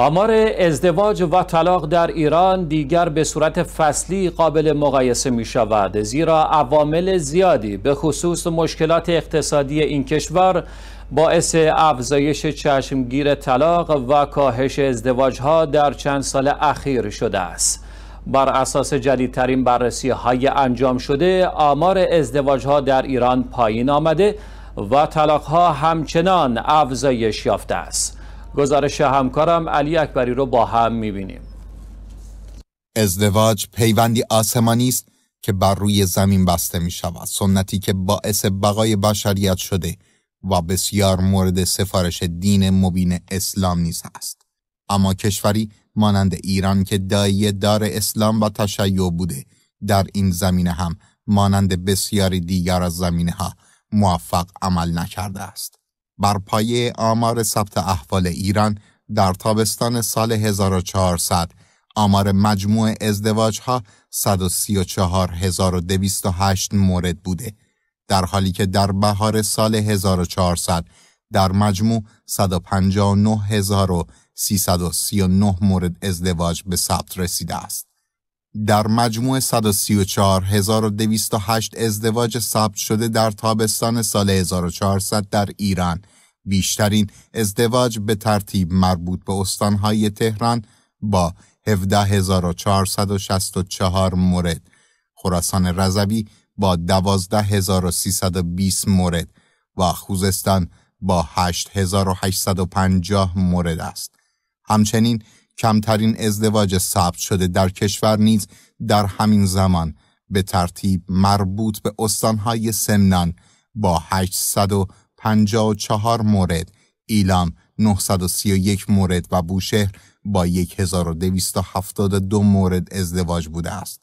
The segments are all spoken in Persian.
آمار ازدواج و طلاق در ایران دیگر به صورت فصلی قابل مقایسه می شود زیرا عوامل زیادی به خصوص مشکلات اقتصادی این کشور باعث افزایش چشمگیر طلاق و کاهش ازدواج ها در چند سال اخیر شده است بر اساس جدیدترین بررسی های انجام شده آمار ازدواج ها در ایران پایین آمده و طلاق ها همچنان افزایش یافته است گزارش همکارم علی اکبری رو با هم میبینیم ازدواج پیوندی آسمانی است که بر روی زمین بسته می شود سنتی که باعث بقای بشریت شده و بسیار مورد سفارش دین مبین اسلام نیز است اما کشوری مانند ایران که دایی دار اسلام و تشیع بوده در این زمینه هم مانند بسیاری دیگر از زمینه ها موفق عمل نکرده است بر پایه آمار ثبت احوال ایران در تابستان سال 1400 آمار مجموع ازدواج ها 134208 مورد بوده در حالی که در بهار سال 1400 در مجموع 159339 مورد ازدواج به ثبت رسیده است در مجموع 134208 ازدواج ثبت شده در تابستان سال 1400 در ایران بیشترین ازدواج به ترتیب مربوط به استانهای تهران با 17464 مورد خراسان رضوی با 12320 مورد و خوزستان با 8850 مورد است همچنین کمترین ازدواج ثبت شده در کشور نیز در همین زمان به ترتیب مربوط به استانهای سمنان با 854 مورد، ایلام 931 مورد و بوشهر با 1272 مورد ازدواج بوده است.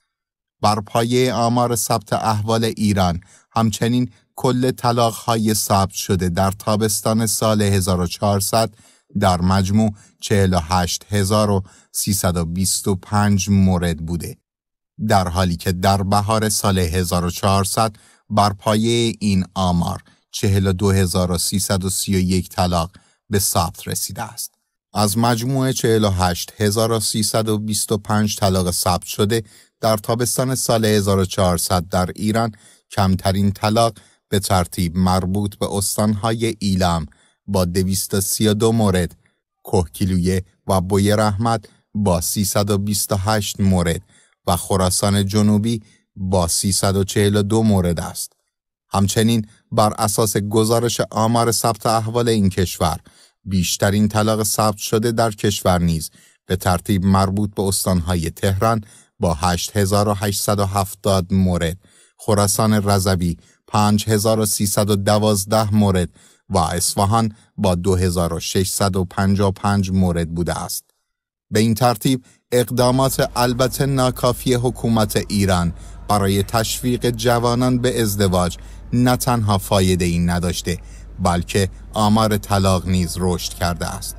بر پایه آمار ثبت احوال ایران همچنین کل طلاق های ثبت شده در تابستان سال 1400 در مجموع 48325 مورد بوده در حالی که در بهار سال 1400 بر پایه این آمار 42331 طلاق به ثبت رسیده است از مجموع 48325 طلاق ثبت شده در تابستان سال 1400 در ایران کمترین طلاق به ترتیب مربوط به استانهای ایلم، با 232 مورد، کوهکیلویه و بوی رحمت با 328 مورد و خراسان جنوبی با 342 مورد است. همچنین بر اساس گزارش آمار ثبت احوال این کشور بیشترین طلاق ثبت شده در کشور نیز به ترتیب مربوط به استانهای تهران با 8870 مورد، خراسان رضوی 5312 مورد و اصفهان با 2655 مورد بوده است. به این ترتیب اقدامات البته ناکافی حکومت ایران برای تشویق جوانان به ازدواج نه تنها فایده این نداشته بلکه آمار طلاق نیز رشد کرده است.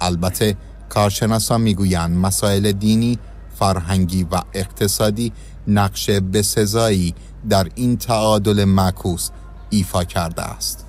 البته کارشناسان میگویند مسائل دینی، فرهنگی و اقتصادی نقش بسزایی در این تعادل معکوس ایفا کرده است.